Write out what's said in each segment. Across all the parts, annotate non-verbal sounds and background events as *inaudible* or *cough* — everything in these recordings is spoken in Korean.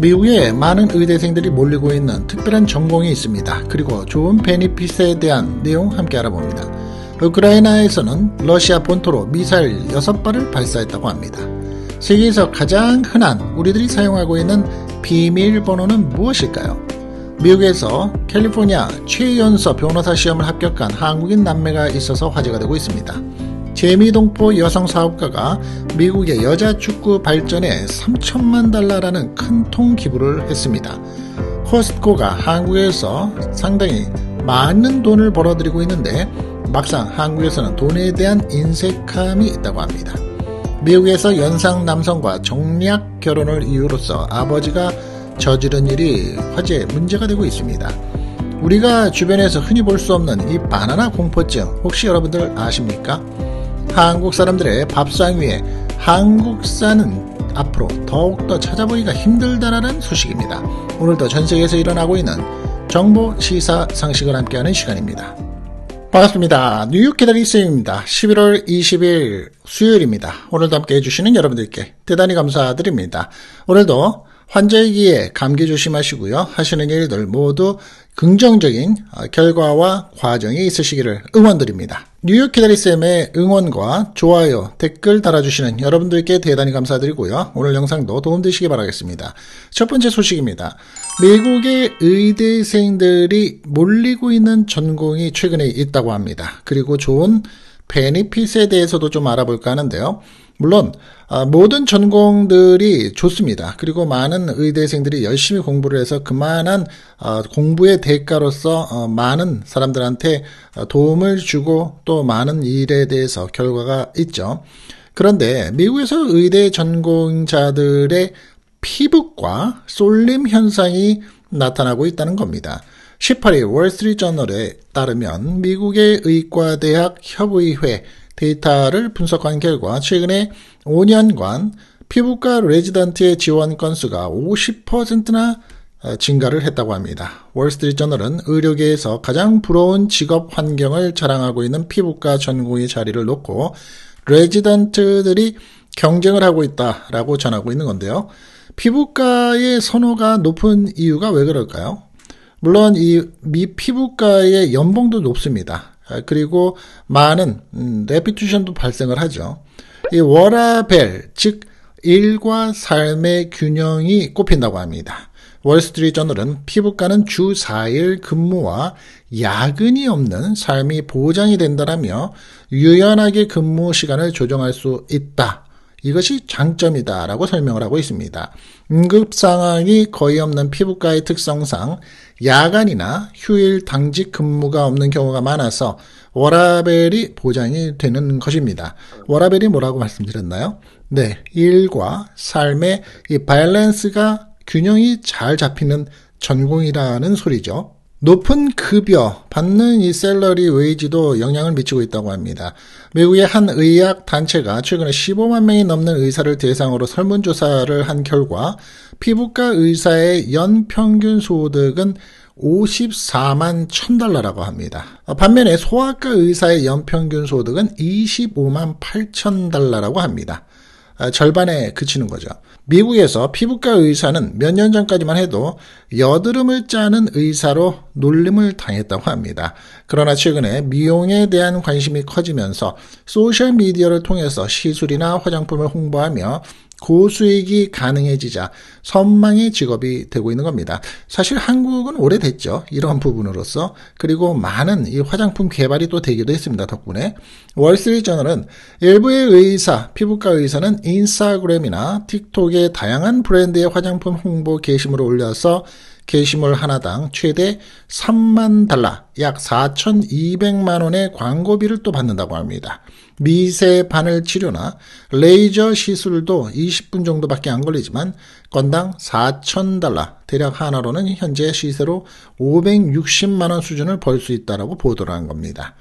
미국에 많은 의대생들이 몰리고 있는 특별한 전공이 있습니다. 그리고 좋은 베니피스에 대한 내용 함께 알아봅니다. 우크라이나에서는 러시아 본토로 미사일 6발을 발사했다고 합니다. 세계에서 가장 흔한 우리들이 사용하고 있는 비밀번호는 무엇일까요? 미국에서 캘리포니아 최연소 변호사 시험을 합격한 한국인 남매가 있어서 화제가 되고 있습니다. 재미동포 여성 사업가가 미국의 여자 축구 발전에 3천만 달러라는 큰 통 기부를 했습니다. 코스트코가 한국에서 상당히 많은 돈을 벌어들이고 있는데 막상 한국에서는 돈에 대한 인색함이 있다고 합니다. 미국에서 연상 남성과 정략 결혼을 이유로써 아버지가 저지른 일이 화제 문제가 되고 있습니다. 우리가 주변에서 흔히 볼 수 없는 이 바나나 공포증 혹시 여러분들 아십니까? 한국 사람들의 밥상 위에 한국산은 앞으로 더욱더 찾아보기가 힘들다라는 소식입니다. 오늘도 전 세계에서 일어나고 있는 정보 시사 상식을 함께하는 시간입니다. 반갑습니다. 뉴욕 기다리 스입니다 11월 20일 수요일입니다. 오늘도 함께 해주시는 여러분들께 대단히 감사드립니다. 오늘도 환절기에 감기 조심하시고요. 하시는 일들 모두 긍정적인 결과와 과정이 있으시기를 응원드립니다. 뉴욕 기다리쌤의 응원과 좋아요, 댓글 달아주시는 여러분들께 대단히 감사드리고요. 오늘 영상도 도움되시기 바라겠습니다. 첫 번째 소식입니다. 미국의 의대생들이 몰리고 있는 전공이 최근에 있다고 합니다. 그리고 좋은 베니핏에 대해서도 좀 알아볼까 하는데요. 물론 아, 모든 전공들이 좋습니다. 그리고 많은 의대생들이 열심히 공부를 해서 그만한 아, 공부의 대가로서 어, 많은 사람들한테 어, 도움을 주고 또 많은 일에 대해서 결과가 있죠. 그런데 미국에서 의대 전공자들의 피부과 쏠림 현상이 나타나고 있다는 겁니다. 18일 월스트리트저널에 따르면 미국의 의과대학 협의회 데이터를 분석한 결과 최근에 5년간 피부과 레지던트의 지원 건수가 50%나 어, 증가를 했다고 합니다. 월스트리트저널은 의료계에서 가장 부러운 직업 환경을 자랑하고 있는 피부과 전공의 자리를 놓고 레지던트들이 경쟁을 하고 있다라고 전하고 있는 건데요. 피부과의 선호가 높은 이유가 왜 그럴까요? 물론 이 미피부과의 연봉도 높습니다. 아, 그리고 많은 음, 레피투션도 발생을 하죠. 이 워라벨 즉 일과 삶의 균형이 꼽힌다고 합니다. 월스트리트 저널은 피부과는 주 4일 근무와 야근이 없는 삶이 보장이 된다라며 유연하게 근무 시간을 조정할 수 있다. 이것이 장점이다라고 설명을 하고 있습니다. 응급 상황이 거의 없는 피부과의 특성상 야간이나 휴일 당직 근무가 없는 경우가 많아서 워라벨이 보장이 되는 것입니다. 워라벨이 뭐라고 말씀드렸나요? 네, 일과 삶의 이 밸런스가 균형이 잘 잡히는 전공이라는 소리죠. 높은 급여 받는 이 셀러리 웨이지도 영향을 미치고 있다고 합니다. 미국의 한 의학 단체가 최근에 15만 명이 넘는 의사를 대상으로 설문조사를 한 결과 피부과 의사의 연평균 소득은 54만 1000달러라고 합니다. 반면에 소아과 의사의 연평균 소득은 25만 8000달러라고 합니다. 아, 절반에 그치는 거죠. 미국에서 피부과 의사는 몇 년 전까지만 해도 여드름을 짜는 의사로 놀림을 당했다고 합니다. 그러나 최근에 미용에 대한 관심이 커지면서 소셜미디어를 통해서 시술이나 화장품을 홍보하며 고수익이 가능해지자 선망의 직업이 되고 있는 겁니다. 사실 한국은 오래됐죠. 이런 부분으로서. 그리고 많은 이 화장품 개발이 또 되기도 했습니다. 덕분에. 월스트리트저널은 일부의 의사, 피부과 의사는 인스타그램이나 틱톡에 다양한 브랜드의 화장품 홍보 게시물을 올려서 게시물 하나당 최대 3만 달러, 약 4,200만 원의 광고비를 또 받는다고 합니다. 미세 바늘 치료나 레이저 시술도 20분 정도밖에 안 걸리지만 건당 4,000달러, 대략 하나로는 현재 시세로 560만 원 수준을 벌 수 있다라고 보도를 한 겁니다.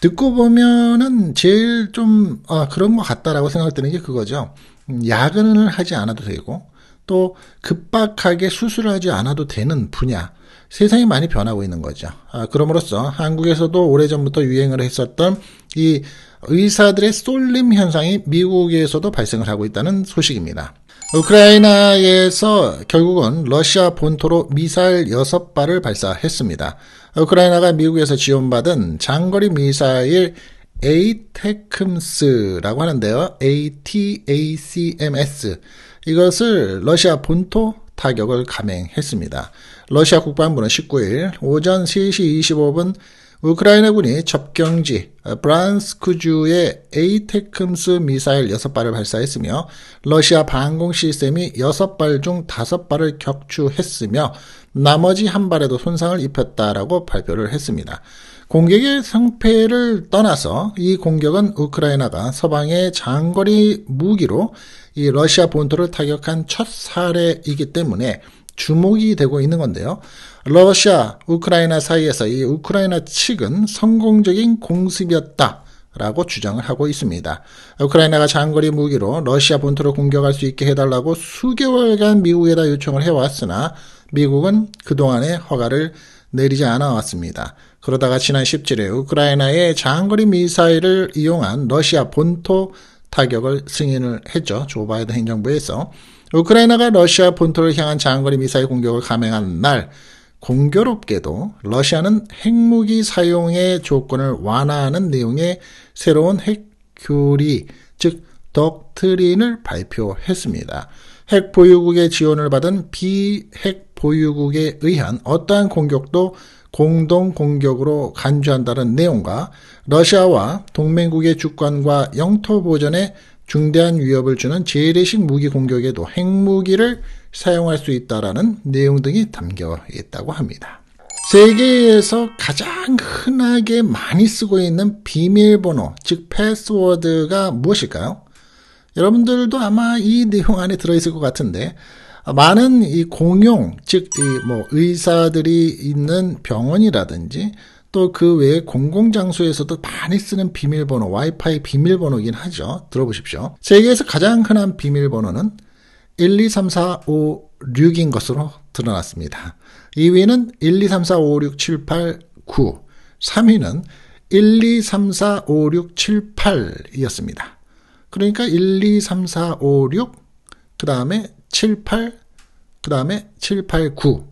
듣고 보면은 제일 좀 아, 그런 것 같다라고 생각되는 게 그거죠. 음, 야근을 하지 않아도 되고 또 급박하게 수술 하지 않아도 되는 분야 세상이 많이 변하고 있는 거죠. 아, 그럼으로써 한국에서도 오래전부터 유행을 했었던 이 의사들의 쏠림 현상이 미국에서도 발생을 하고 있다는 소식입니다. 우크라이나에서 결국은 러시아 본토로 미사일 6발을 발사했습니다. 우크라이나가 미국에서 지원받은 장거리 미사일 에이테큼스라고 하는데요. ATACMS. 이것을 러시아 본토 타격을 감행했습니다. 러시아 국방부는 19일 오전 3시 25분 우크라이나군이 접경지 어, 브란스쿠주에 에이테큼스 미사일 6발을 발사했으며 러시아 방공 시스템이 6발 중 5발을 격추했으며 나머지 한 발에도 손상을 입혔다라고 발표를 했습니다. 공격의 성패를 떠나서 이 공격은 우크라이나가 서방의 장거리 무기로 이 러시아 본토를 타격한 첫 사례이기 때문에 주목이 되고 있는 건데요. 러시아, 우크라이나 사이에서 이 우크라이나 측은 성공적인 공습이었다. 라고 주장을 하고 있습니다. 우크라이나가 장거리 무기로 러시아 본토를 공격할 수 있게 해달라고 수개월간 미국에다 요청을 해왔으나 미국은 그동안의 허가를 내리지 않아 왔습니다. 그러다가 지난 17일 우크라이나의 장거리 미사일을 이용한 러시아 본토 타격을 승인을 했죠. 조 바이든 행정부에서. 우크라이나가 러시아 본토를 향한 장거리 미사일 공격을 감행한 날 공교롭게도 러시아는 핵무기 사용의 조건을 완화하는 내용의 새로운 핵 교리, 즉 덕트린을 발표했습니다. 핵 보유국의 지원을 받은 비핵 보유국에 의한 어떠한 공격도 공동 공격으로 간주한다는 내용과 러시아와 동맹국의 주권과 영토 보전에 중대한 위협을 주는 재래식 무기 공격에도 핵무기를 사용할 수 있다라는 내용 등이 담겨 있다고 합니다. 세계에서 가장 흔하게 많이 쓰고 있는 비밀번호, 즉 패스워드가 무엇일까요? 여러분들도 아마 이 내용 안에 들어있을 것 같은데 많은 이 공용, 즉, 이 뭐 의사들이 있는 병원이라든지 또 그 외에 공공장소에서도 많이 쓰는 비밀번호, 와이파이 비밀번호긴 이 하죠. 들어보십시오. 세계에서 가장 흔한 비밀번호는 1, 2, 3, 4, 5, 6인 것으로 드러났습니다. 2위는 1, 2, 3, 4, 5, 6, 7, 8, 9. 3위는 1, 2, 3, 4, 5, 6, 7, 8이었습니다. 그러니까 1, 2, 3, 4, 5, 6, 그 다음에 7, 8, 그 다음에 7, 8, 9.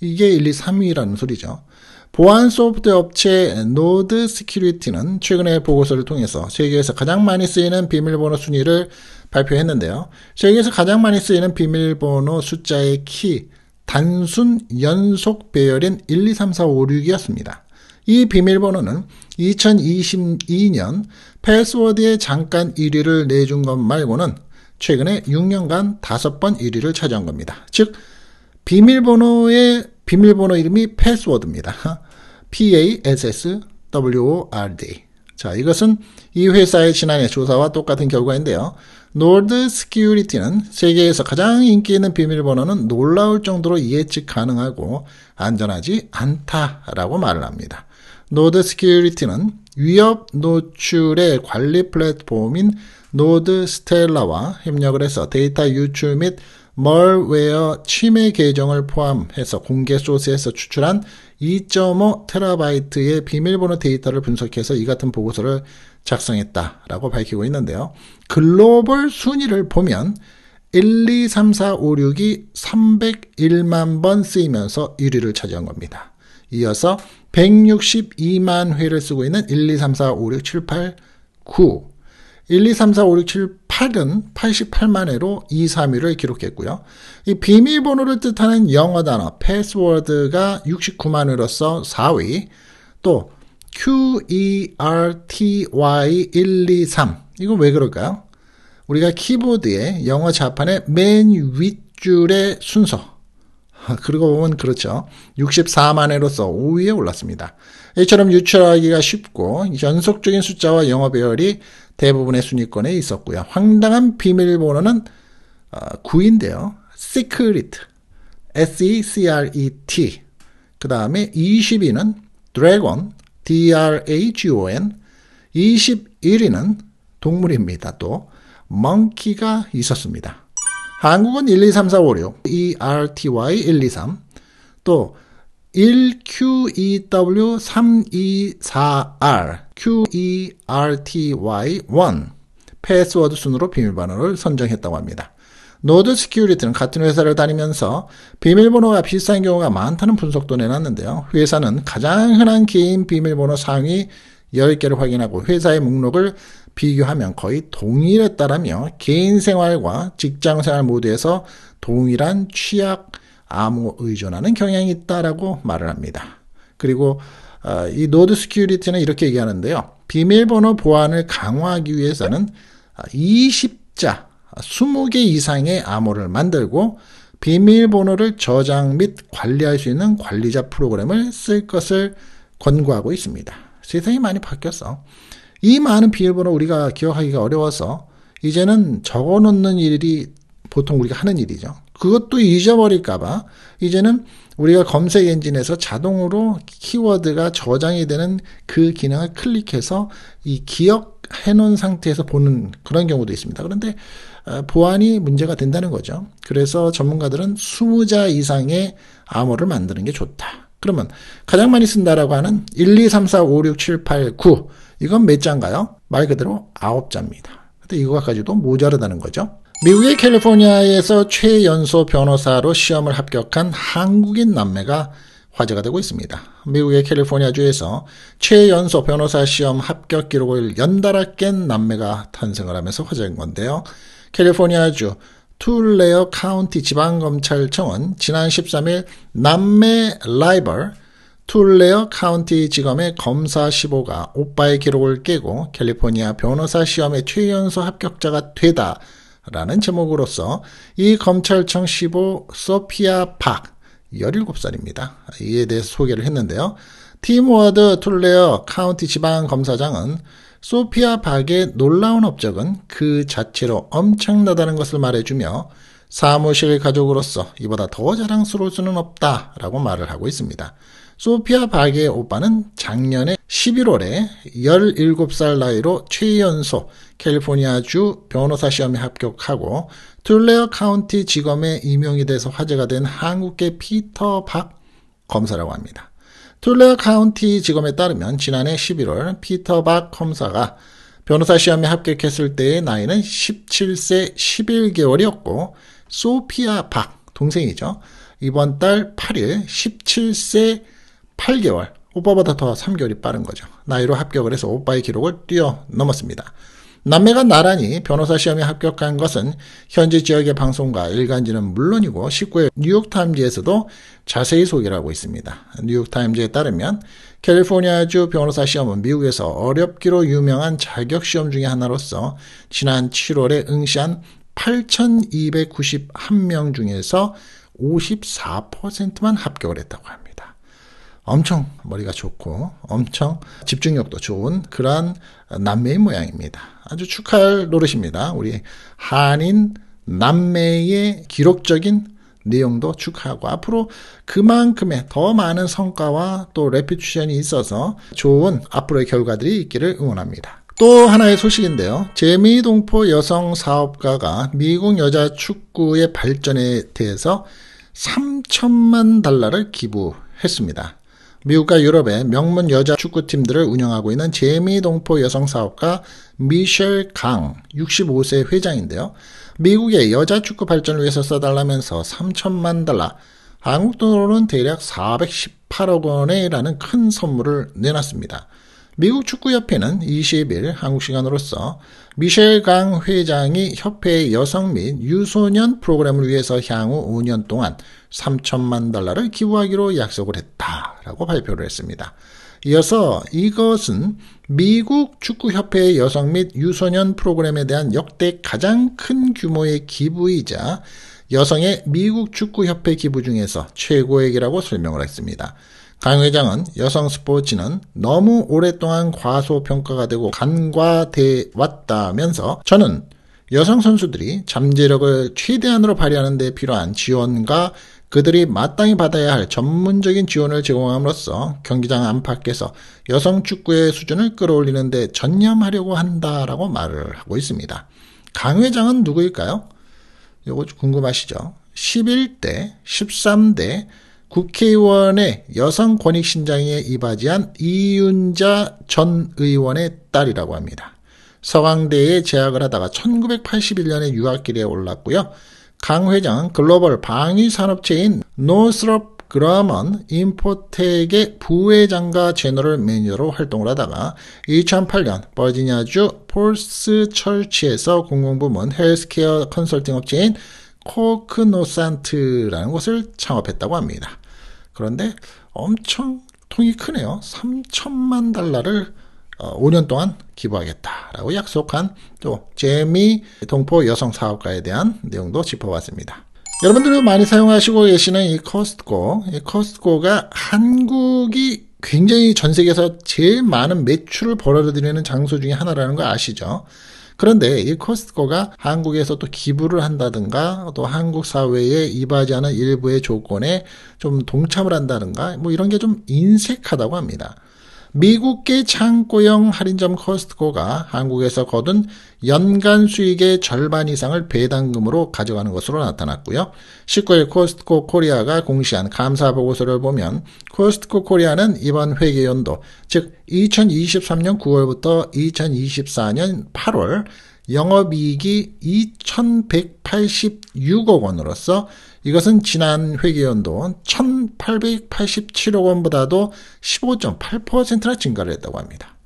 이게 1, 2, 3위라는 소리죠. 보안 소프트 업체 노드 시큐리티는 최근에 보고서를 통해서 세계에서 가장 많이 쓰이는 비밀번호 순위를 발표했는데요. 세계에서 가장 많이 쓰이는 비밀번호 숫자의 키, 단순 연속 배열인 1, 2, 3, 4, 5, 6이었습니다. 이 비밀번호는 2022년 패스워드에 잠깐 1위를 내준 것 말고는 최근에 6년간 5번 1위를 차지한 겁니다. 즉, 비밀번호의 비밀번호 이름이 패스워드입니다. *laughs* PASSWORD. 자, 이것은 이 회사의 지난해 조사와 똑같은 결과인데요. 노드 스큐리티는 세계에서 가장 인기 있는 비밀번호는 놀라울 정도로 예측 가능하고 안전하지 않다라고 말을 합니다. 노드 스큐리티는 위협 노출의 관리 플랫폼인 노드 스텔라와 협력을 해서 데이터 유출 및 멀웨어 침해 계정을 포함해서 공개 소스에서 추출한 2.5 테라바이트의 비밀번호 데이터를 분석해서 이 같은 보고서를 작성했다라고 밝히고 있는데요. 글로벌 순위를 보면 1, 2, 3, 4, 5, 6이 301만 번 쓰이면서 1위를 차지한 겁니다. 이어서 162만 회를 쓰고 있는 1, 2, 3, 4, 5, 6, 7, 8, 9. 1, 2, 3, 4, 5, 6, 7, 8은 88만 회로 2, 3, 1를 기록했고요. 이 비밀번호를 뜻하는 영어 단어 패스워드가 69만 회로서 4위. 또 Q, E, R, T, Y 1, 2, 3. 이건 왜 그럴까요? 우리가 키보드의 영어 자판의 맨 윗줄의 순서. *laughs* 그러고 보면 그렇죠. 64만 회로서 5위에 올랐습니다. 이처럼 유출하기가 쉽고 연속적인 숫자와 영어 열이 대부분의 순위권에 있었고요. 황당한 비밀번호는 어, 9인데요. secret, s-e-c-r-e-t. 그 다음에 22는 dragon, d-r-a-g-o-n. 21위는 동물입니다. 또 m o n k e y 가 있었습니다. 한국은 1, 2, 3, 4, 5, 6, ERTY 1, 2, 3, 또 1QEW324R, e QERTY1 패스워드 순으로 비밀번호를 선정했다고 합니다. 노드 스큐리티는 같은 회사를 다니면서 비밀번호가 비슷한 경우가 많다는 분석도 내놨는데요. 회사는 가장 흔한 개인 비밀번호 상위 10개를 확인하고 회사의 목록을 비교하면 거의 동일했다라며 개인 생활과 직장 생활 모두에서 동일한 취약 암호 의존하는 경향이 있다라고 말을 합니다. 그리고 어, 이 노드 스큐리티는 이렇게 얘기하는데요. 비밀번호 보안을 강화하기 위해서는 20자, 20개 이상의 암호를 만들고 비밀번호를 저장 및 관리할 수 있는 관리자 프로그램을 쓸 것을 권고하고 있습니다. 세상이 많이 바뀌었어. 이 많은 비밀번호 우리가 기억하기가 어려워서 이제는 적어 놓는 일이 보통 우리가 하는 일이죠. 그것도 잊어버릴까봐 이제는 우리가 검색 엔진에서 자동으로 키워드가 저장이 되는 그 기능을 클릭해서 이 기억해 놓은 상태에서 보는 그런 경우도 있습니다. 그런데 어, 보안이 문제가 된다는 거죠. 그래서 전문가들은 20자 이상의 암호를 만드는 게 좋다. 그러면 가장 많이 쓴다라고 하는 1, 2, 3, 4, 5, 6, 7, 8, 9 이건 몇 자인가요? 말 그대로 아홉 자입니다. 근데 이거까지도 모자르다는 거죠. 미국의 캘리포니아에서 최연소 변호사로 시험을 합격한 한국인 남매가 화제가 되고 있습니다. 미국의 캘리포니아주에서 최연소 변호사 시험 합격 기록을 연달아 깬 남매가 탄생을 하면서 화제인 건데요. 캘리포니아주 툴레어 카운티 지방검찰청은 지난 13일 남매 라이벌 툴레어 카운티 지검의 검사 15가 오빠의 기록을 깨고 캘리포니아 변호사 시험의 최연소 합격자가 되다 라는 제목으로서 이 검찰청 15 소피아 박 17살입니다. 이에 대해 소개를 했는데요. 팀 워드 툴레어 카운티 지방 검사장은 소피아 박의 놀라운 업적은 그 자체로 엄청나다는 것을 말해주며 사무실 의 가족으로서 이보다 더 자랑스러울 수는 없다라고 말을 하고 있습니다. 소피아 박의 오빠는 작년에 11월에 17살 나이로 최연소 캘리포니아주 변호사 시험에 합격하고 툴레어 카운티 지검에 임용이 돼서 화제가 된 한국계 피터 박 검사라고 합니다. 툴레어 카운티 지검에 따르면 지난해 11월 피터 박 검사가 변호사 시험에 합격했을 때의 나이는 17세 11개월이었고 소피아 박 동생이죠. 이번 달 8일 17세 8개월, 오빠보다 더 3개월이 빠른 거죠. 나이로 합격을 해서 오빠의 기록을 뛰어넘었습니다. 남매가 나란히 변호사 시험에 합격한 것은 현지 지역의 방송과 일간지는 물론이고 19일 뉴욕타임즈에서도 자세히 소개를 하고 있습니다. 뉴욕타임즈에 따르면 캘리포니아주 변호사 시험은 미국에서 어렵기로 유명한 자격 시험 중의 하나로서 지난 7월에 응시한 8,291명 중에서 54%만 합격을 했다고 합니다. 엄청 머리가 좋고 엄청 집중력도 좋은 그러한 남매의 모양입니다. 아주 축하할 노릇입니다. 우리 한인 남매의 기록적인 내용도 축하하고 앞으로 그만큼의 더 많은 성과와 또 레피추션이 있어서 좋은 앞으로의 결과들이 있기를 응원합니다. 또 하나의 소식인데요. 재미동포 여성 사업가가 미국 여자 축구의 발전에 대해서 3천만 달러를 기부했습니다. 미국과 유럽의 명문 여자 축구팀들을 운영하고 있는 재미동포 여성 사업가 미셸 강 65세 회장인데요. 미국의 여자 축구 발전을 위해서 써달라면서 3천만 달러, 한국 돈으로는 대략 418억 원에라는 큰 선물을 내놨습니다. 미국 축구협회는 20일 한국 시간으로서 미셸 강 회장이 협회의 여성 및 유소년 프로그램을 위해서 향후 5년 동안 3천만 달러를 기부하기로 약속을 했다라고 발표를 했습니다. 이어서 이것은 미국 축구협회의 여성 및 유소년 프로그램에 대한 역대 가장 큰 규모의 기부이자 여성의 미국 축구협회 기부 중에서 최고액이라고 설명을 했습니다. 강 회장은 여성 스포츠는 너무 오랫동안 과소평가가 되고 간과돼 왔다면서 저는 여성 선수들이 잠재력을 최대한으로 발휘하는 데 필요한 지원과 그들이 마땅히 받아야 할 전문적인 지원을 제공함으로써 경기장 안팎에서 여성 축구의 수준을 끌어올리는 데 전념하려고 한다라고 말을 하고 있습니다. 강 회장은 누구일까요? 이거 궁금하시죠? 11대, 13대, 국회의원의 여성 권익 신장에 이바지한 이윤자 전 의원의 딸이라고 합니다. 서강대에 재학을 하다가 1981년에 유학길에 올랐고요. 강 회장은 글로벌 방위 산업체인 노스럽 그러먼 인포텍의 부회장과 제너럴 매니저로 활동을 하다가 2008년 버지니아주 폴스 철치에서 공공부문 헬스케어 컨설팅 업체인 코크노산트라는 곳을 창업했다고 합니다. 그런데 엄청 통이 크네요. 3천만 달러를 5년 어, 동안 기부하겠다라고 약속한 또 제미 동포 여성 사업가에 대한 내용도 짚어봤습니다. 여러분들이 많이 사용하시고 계시는 이 커스트코, 이 커스트코가 한국이 굉장히 전 세계에서 제일 많은 매출을 벌어들이는 장소 중에 하나라는 거 아시죠? 그런데 이 코스트코가 한국에서 또 기부를 한다든가 또 한국 사회에 이바지하는 일부의 조건에 좀 동참을 한다든가 뭐 이런 게 좀 인색하다고 합니다. 미국계 창고형 할인점 코스트코가 한국에서 거둔 연간 수익의 절반 이상을 배당금으로 가져가는 것으로 나타났고요. 19일 코스트코 코리아가 공시한 감사 보고서를 보면 코스트코 코리아는 이번 회계연도, 즉 2023년 9월부터 2024년 8월 영업이익이 2,186억 원으로서 이것은 지난 회계연도 1,887억 원보다도 15.8%나 증가를 했다고 합니다.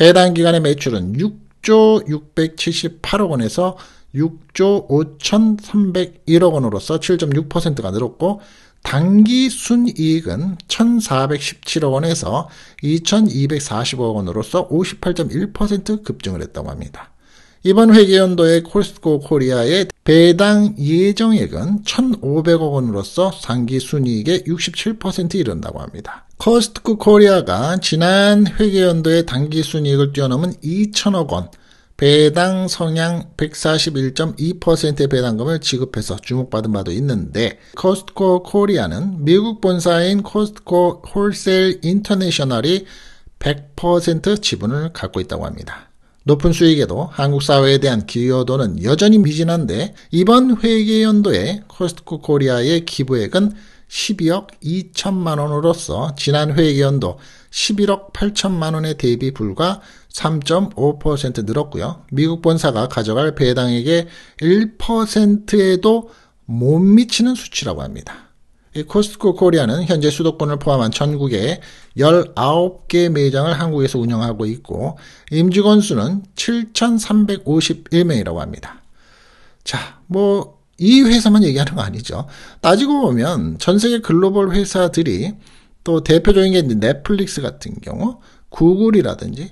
해당 기간의 매출은 6조 678억 원에서 6조 5,301억 원으로서 7.6%가 늘었고 단기 순이익은 1,417억 원에서 2,240억 원으로서 58.1% 급증을 했다고 합니다. 이번 회계연도에 코스트코 코리아의 배당 예정액은 1,500억 원으로서 상기 순이익의 67% 이른다고 합니다. 코스트코 코리아가 지난 회계연도에 단기 순이익을 뛰어넘은 2,000억 원, 배당 성향 141.2%의 배당금을 지급해서 주목받은 바도 있는데 코스트코 코리아는 미국 본사인 코스트코 홀셀 인터내셔널이 100% 지분을 갖고 있다고 합니다. 높은 수익에도 한국 사회에 대한 기여도는 여전히 미진한데 이번 회계연도에 코스트코 코리아의 기부액은 12억 2천만 원으로서 지난 회계연도 11억 8천만 원에 대비 불과 3.5% 늘었고요. 미국 본사가 가져갈 배당액의 1%에도 못 미치는 수치라고 합니다. 코스트코 코리아는 현재 수도권을 포함한 전국에 19개 매장을 한국에서 운영하고 있고 임직원 수는 7,351명이라고 합니다. 자, 뭐 이 회사만 얘기하는 거 아니죠. 따지고 보면 전 세계 글로벌 회사들이 또 대표적인 게 넷플릭스 같은 경우, 구글이라든지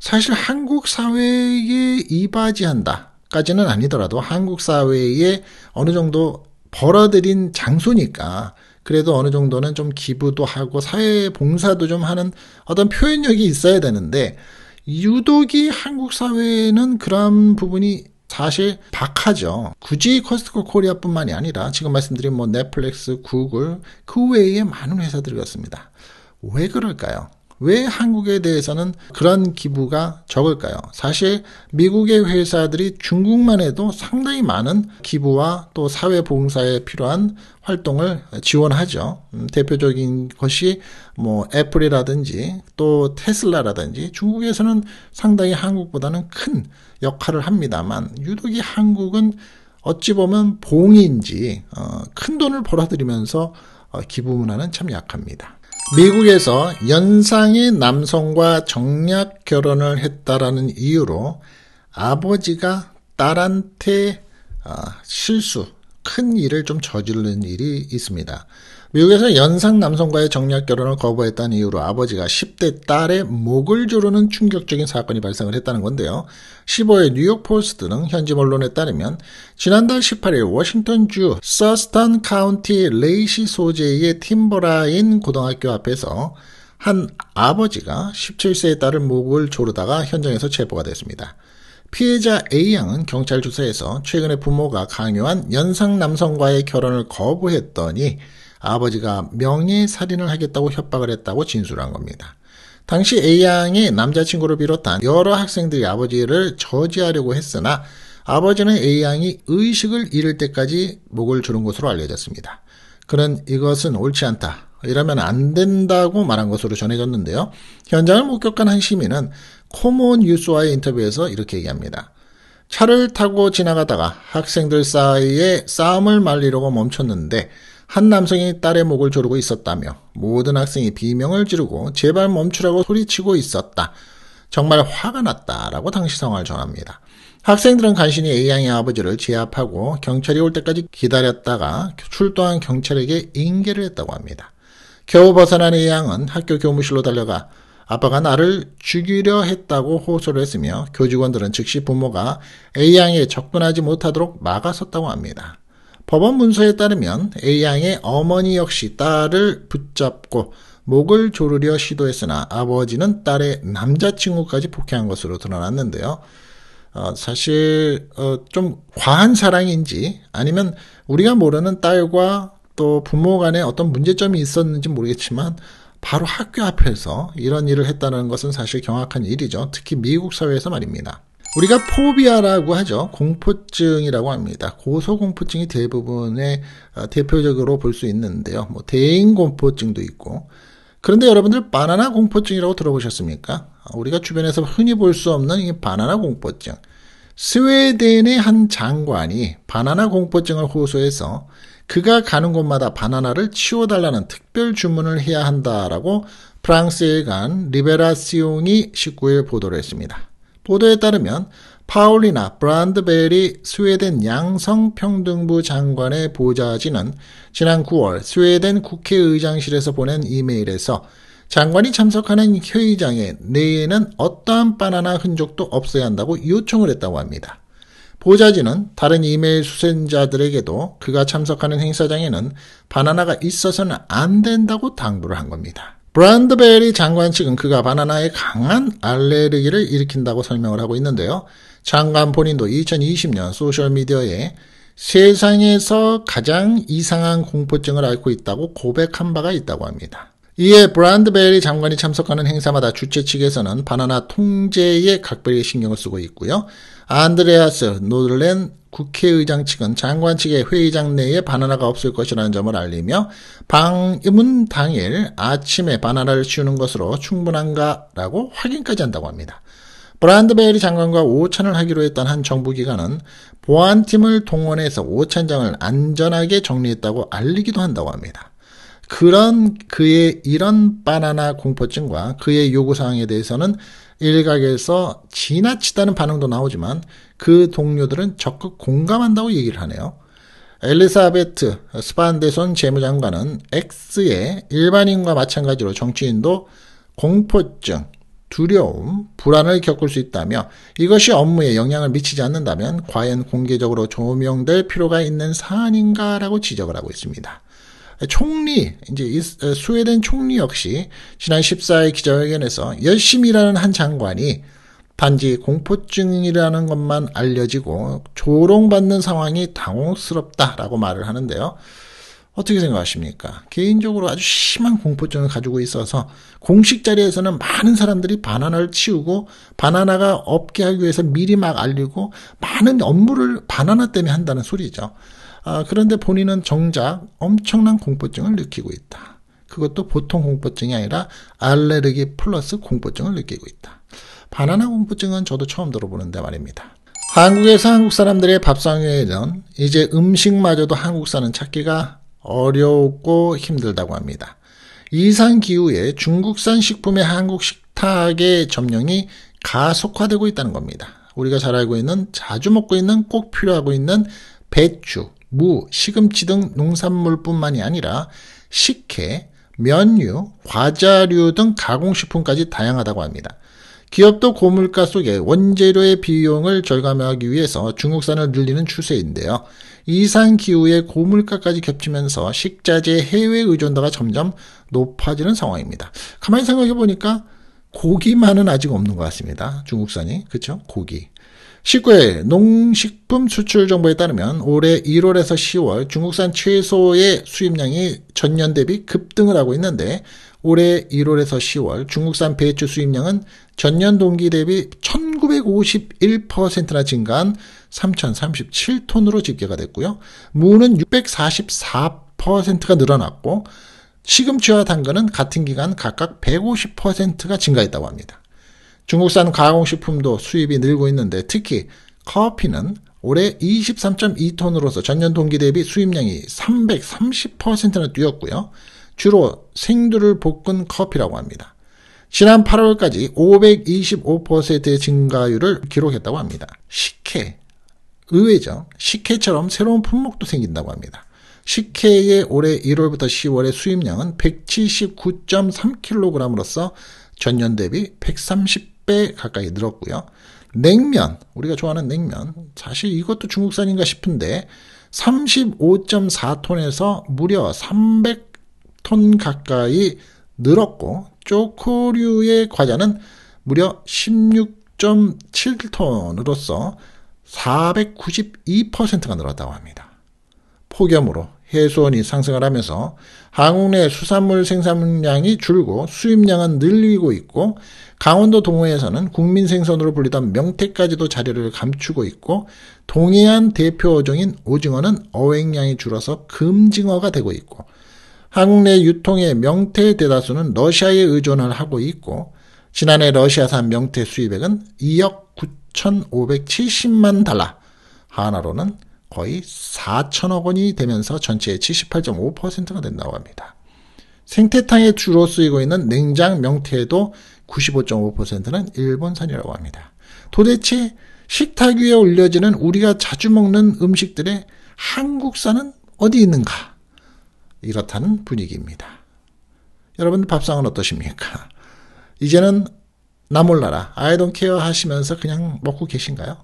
사실 한국 사회에 이바지한다. 까지는 아니더라도 한국 사회에 어느 정도 벌어들인 장소니까 그래도 어느 정도는 좀 기부도 하고 사회 봉사도 좀 하는 어떤 표현력이 있어야 되는데 유독이 한국 사회에는 그런 부분이 사실 박하죠. 굳이 커스트코 코리아뿐만이 아니라 지금 말씀드린 뭐 넷플릭스, 구글 그 외에 많은 회사들이 었습니다왜 그럴까요? 왜 한국에 대해서는 그런 기부가 적을까요? 사실 미국의 회사들이 중국만 해도 상당히 많은 기부와 또 사회봉사에 필요한 활동을 지원하죠. 음, 대표적인 것이 뭐 애플이라든지 또 테슬라라든지 중국에서는 상당히 한국보다는 큰 역할을 합니다만 유독이 한국은 어찌 보면 봉인지 어, 큰 돈을 벌어들이면서 어, 기부 문화는 참 약합니다. 미국에서 연상의 남성과 정략 결혼을 했다라는 이유로 아버지가 딸한테 아, 실수, 큰 일을 좀저지르는 일이 있습니다. 미국에서 연상 남성과의 정략 결혼을 거부했다는 이유로 아버지가 10대 딸의 목을 조르는 충격적인 사건이 발생을 했다는 건데요. 15일 뉴욕포스트 등 현지 언론에 따르면 지난달 18일 워싱턴주 서스턴 카운티 레이시 소재의 팀버라인 고등학교 앞에서 한 아버지가 17세의 딸을 목을 조르다가 현장에서 체포가 됐습니다. 피해자 A양은 경찰 조사에서 최근에 부모가 강요한 연상 남성과의 결혼을 거부했더니 아버지가 명예살인을 하겠다고 협박을 했다고 진술한 겁니다. 당시 A양이 남자친구를 비롯한 여러 학생들이 아버지를 저지하려고 했으나 아버지는 A양이 의식을 잃을 때까지 목을 조른 것으로 알려졌습니다. 그는 이것은 옳지 않다. 이러면 안 된다고 말한 것으로 전해졌는데요. 현장을 목격한 한 시민은 코모 뉴스와의 인터뷰에서 이렇게 얘기합니다. 차를 타고 지나가다가 학생들 사이에 싸움을 말리려고 멈췄는데 한 남성이 딸의 목을 조르고 있었다며 모든 학생이 비명을 지르고 제발 멈추라고 소리치고 있었다. 정말 화가 났다라고 당시 상황을 전합니다. 학생들은 간신히 A양의 아버지를 제압하고 경찰이 올 때까지 기다렸다가 출동한 경찰에게 인계를 했다고 합니다. 겨우 벗어난 A양은 학교 교무실로 달려가 아빠가 나를 죽이려 했다고 호소를 했으며 교직원들은 즉시 부모가 A양에 접근하지 못하도록 막아섰다고 합니다. 법원 문서에 따르면 A양의 어머니 역시 딸을 붙잡고 목을 조르려 시도했으나 아버지는 딸의 남자친구까지 폭행한 것으로 드러났는데요. 어, 사실 어, 좀 과한 사랑인지 아니면 우리가 모르는 딸과 또 부모 간에 어떤 문제점이 있었는지 모르겠지만 바로 학교 앞에서 이런 일을 했다는 것은 사실 경악한 일이죠. 특히 미국 사회에서 말입니다. 우리가 포비아라고 하죠. 공포증이라고 합니다. 고소공포증이 대부분의 어, 대표적으로 볼 수 있는데요. 뭐 대인 공포증도 있고. 그런데 여러분들 바나나 공포증이라고 들어보셨습니까? 어, 우리가 주변에서 흔히 볼 수 없는 이 바나나 공포증. 스웨덴의 한 장관이 바나나 공포증을 호소해서 그가 가는 곳마다 바나나를 치워달라는 특별 주문을 해야 한다라고 프랑스에 간 리베라시옹이 19일 보도를 했습니다. 보도에 따르면 파울리나 브란드베리 스웨덴 양성평등부 장관의 보좌진은 지난 9월 스웨덴 국회의장실에서 보낸 이메일에서 장관이 참석하는 회의장에 내에는 어떠한 바나나 흔적도 없어야 한다고 요청을 했다고 합니다. 보좌진은 다른 이메일 수신자들에게도 그가 참석하는 행사장에는 바나나가 있어서는 안 된다고 당부를 한 겁니다. 브란드베리 장관 측은 그가 바나나에 강한 알레르기를 일으킨다고 설명을 하고 있는데요. 장관 본인도 2020년 소셜미디어에 세상에서 가장 이상한 공포증을 앓고 있다고 고백한 바가 있다고 합니다. 이에 브란드베리 장관이 참석하는 행사마다 주최 측에서는 바나나 통제에 각별히 신경을 쓰고 있고요. 안드레아스 노들렌 국회의장 측은 장관 측의 회의장 내에 바나나가 없을 것이라는 점을 알리며 방문 당일 아침에 바나나를 치우는 것으로 충분한가라고 확인까지 한다고 합니다. 브란드베리 장관과 오찬을 하기로 했던 한 정부기관은 보안팀을 동원해서 오찬장을 안전하게 정리했다고 알리기도 한다고 합니다. 그런 그의 이런 바나나 공포증과 그의 요구사항에 대해서는 일각에서 지나치다는 반응도 나오지만 그 동료들은 적극 공감한다고 얘기를 하네요. 엘리사베트 스판데손 재무장관은 X의 일반인과 마찬가지로 정치인도 공포증, 두려움, 불안을 겪을 수 있다며 이것이 업무에 영향을 미치지 않는다면 과연 공개적으로 조명될 필요가 있는 사안인가라고 지적을 하고 있습니다. 총리, 이제 어, 스웨덴 총리 역시 지난 14일 기자회견에서 열심히 일하는 한 장관이 단지 공포증이라는 것만 알려지고 조롱받는 상황이 당혹스럽다라고 말을 하는데요. 어떻게 생각하십니까? 개인적으로 아주 심한 공포증을 가지고 있어서 공식 자리에서는 많은 사람들이 바나나를 치우고 바나나가 없게 하기 위해서 미리 막 알리고 많은 업무를 바나나 때문에 한다는 소리죠. 아, 그런데 본인은 정작 엄청난 공포증을 느끼고 있다. 그것도 보통 공포증이 아니라 알레르기 플러스 공포증을 느끼고 있다. 바나나 공포증은 저도 처음 들어보는데 말입니다. 한국에서 한국 사람들의 밥상에는 이제 음식마저도 한국 사는 찾기가 어렵고 힘들다고 합니다. 이상 기후에 중국산 식품의 한국 식탁의 점령이 가속화되고 있다는 겁니다. 우리가 잘 알고 있는 자주 먹고 있는 꼭 필요하고 있는 배추, 무, 시금치 등 농산물뿐만이 아니라 식혜, 면류, 과자류 등 가공식품까지 다양하다고 합니다. 기업도 고물가 속에 원재료의 비용을 절감하기 위해서 중국산을 늘리는 추세인데요. 이상 기후에 고물가까지 겹치면서 식자재 해외 의존도가 점점 높아지는 상황입니다. 가만히 생각해 보니까 고기만은 아직 없는 것 같습니다. 중국산이 그쵸 고기. 19일 농식품 수출 정보에 따르면 올해 1월에서 10월 중국산 최소의 수입량이 전년 대비 급등을 하고 있는데 올해 1월에서 10월 중국산 배추 수입량은 전년 동기 대비 1951%나 증가한 3,037톤으로 집계가 됐고요. 무는 644%가 늘어났고 시금치와 당근은 같은 기간 각각 150%가 증가했다고 합니다. 중국산 가공식품도 수입이 늘고 있는데 특히 커피는 올해 23.2톤으로서 전년 동기 대비 수입량이 330%나 뛰었고요. 주로 생두를 볶은 커피라고 합니다. 지난 8월까지 525%의 증가율을 기록했다고 합니다. 식혜, 의외죠. 식혜처럼 새로운 품목도 생긴다고 합니다. 식혜의 올해 1월부터 10월의 수입량은 179.3kg으로서 전년 대비 130배 가까이 늘었고요. 냉면, 우리가 좋아하는 냉면, 사실 이것도 중국산인가 싶은데 35.4톤에서 무려 300톤 가까이 늘었고 초코류의 과자는 무려 16.7톤으로서 492%가 늘었다고 합니다. 폭염으로 해수온이 상승을 하면서 한국 내 수산물 생산량이 줄고 수입량은 늘리고 있고 강원도 동해에서는 국민 생선으로 불리던 명태까지도 자리를 감추고 있고 동해안 대표 어종인 오징어는 어획량이 줄어서 금징어가 되고 있고 한국 내 유통의 명태 대다수는 러시아에 의존을 하고 있고 지난해 러시아산 명태 수입액은 2억 9천 1,570만 달러. 하나로는 거의 4천억 원이 되면서 전체의 78.5%가 된다고 합니다. 생태탕에 주로 쓰이고 있는 냉장 명태도 95.5%는 일본산이라고 합니다. 도대체 식탁 위에 올려지는 우리가 자주 먹는 음식들의 한국산은 어디 있는가? 이렇다는 분위기입니다. 여러분 밥상은 어떠십니까? 이제는 나 몰라라. 아이 돈 케어 하시면서 그냥 먹고 계신가요?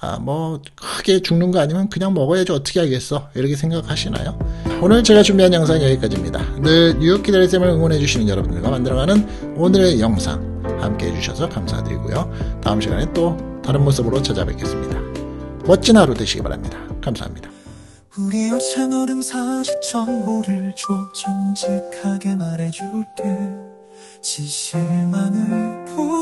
아, 뭐, 크게 죽는 거 아니면 그냥 먹어야지 어떻게 알겠어. 이렇게 생각하시나요? 오늘 제가 준비한 영상 여기까지입니다. 늘 뉴욕 기다리쌤을 응원해주시는 여러분들과 만들어가는 오늘의 영상 함께 해주셔서 감사드리고요. 다음 시간에 또 다른 모습으로 찾아뵙겠습니다. 멋진 하루 되시기 바랍니다. 감사합니다. 우리의 채널은 사실 정보를 좀 정직하게 말해줄게 진실만을 보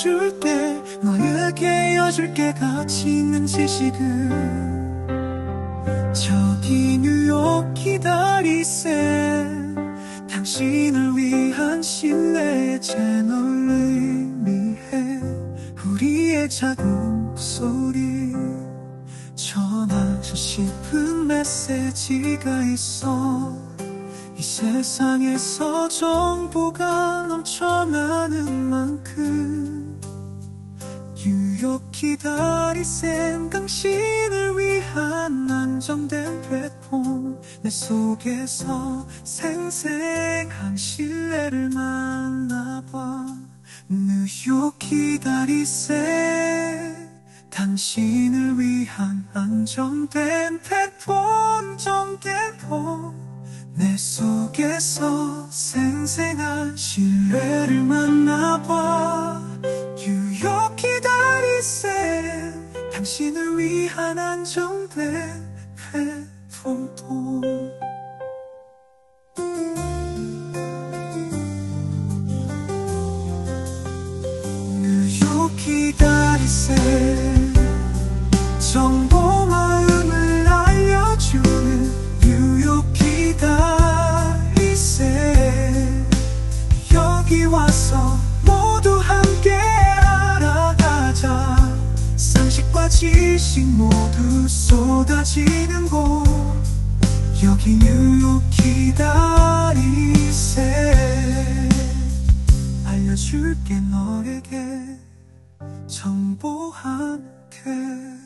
줄때 너에게 여줄게 가치 있는 지식은 저기 뉴욕 기다리세 당신을 위한 신뢰의 채널을 위해 우리의 작은 소리 전하고 싶은 메시지가 있어 이 세상에서 정보가 넘쳐나는 만큼 유욕기 다리샘 당신을 위한 안정된 플랫폼 내 속에서 생생한 신뢰를 만나봐 뉴욕기 다리샘 당신을 위한 안정된 플랫폼 정대폼 내 속. 주께서 생생한 신뢰를 만나봐 유욕히 다리샘 당신을 위한 안정된 플랫폼도 빛이 모두 쏟아지는 곳 여기 뉴욕 기다리세 알려줄게 너에게 정보 한테